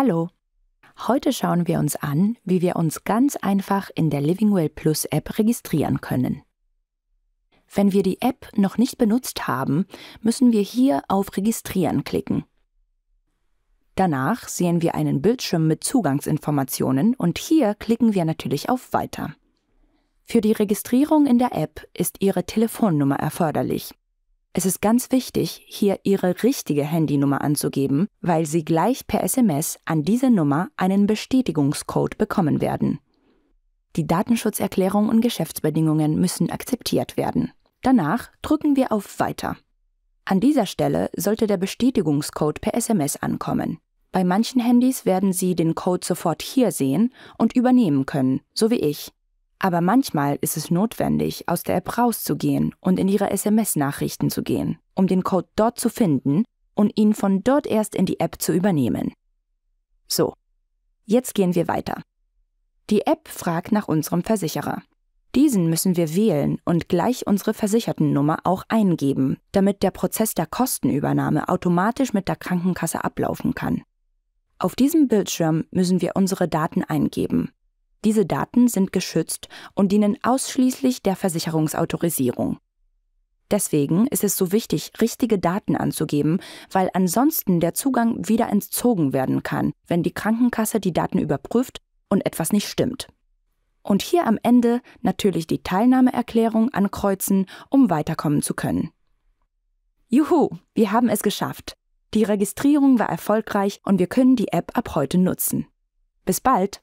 Hallo! Heute schauen wir uns an, wie wir uns ganz einfach in der Livingwell Plus App registrieren können. Wenn wir die App noch nicht benutzt haben, müssen wir hier auf Registrieren klicken. Danach sehen wir einen Bildschirm mit Zugangsinformationen und hier klicken wir natürlich auf Weiter. Für die Registrierung in der App ist Ihre Telefonnummer erforderlich. Es ist ganz wichtig, hier Ihre richtige Handynummer anzugeben, weil Sie gleich per SMS an diese Nummer einen Bestätigungscode bekommen werden. Die Datenschutzerklärung und Geschäftsbedingungen müssen akzeptiert werden. Danach drücken wir auf Weiter. An dieser Stelle sollte der Bestätigungscode per SMS ankommen. Bei manchen Handys werden Sie den Code sofort hier sehen und übernehmen können, so wie ich. Aber manchmal ist es notwendig, aus der App rauszugehen und in ihre SMS-Nachrichten zu gehen, um den Code dort zu finden und ihn von dort erst in die App zu übernehmen. So, jetzt gehen wir weiter. Die App fragt nach unserem Versicherer. Diesen müssen wir wählen und gleich unsere Versichertennummer auch eingeben, damit der Prozess der Kostenübernahme automatisch mit der Krankenkasse ablaufen kann. Auf diesem Bildschirm müssen wir unsere Daten eingeben, diese Daten sind geschützt und dienen ausschließlich der Versicherungsautorisierung. Deswegen ist es so wichtig, richtige Daten anzugeben, weil ansonsten der Zugang wieder entzogen werden kann, wenn die Krankenkasse die Daten überprüft und etwas nicht stimmt. Und hier am Ende natürlich die Teilnahmeerklärung ankreuzen, um weiterkommen zu können. Juhu, wir haben es geschafft. Die Registrierung war erfolgreich und wir können die App ab heute nutzen. Bis bald!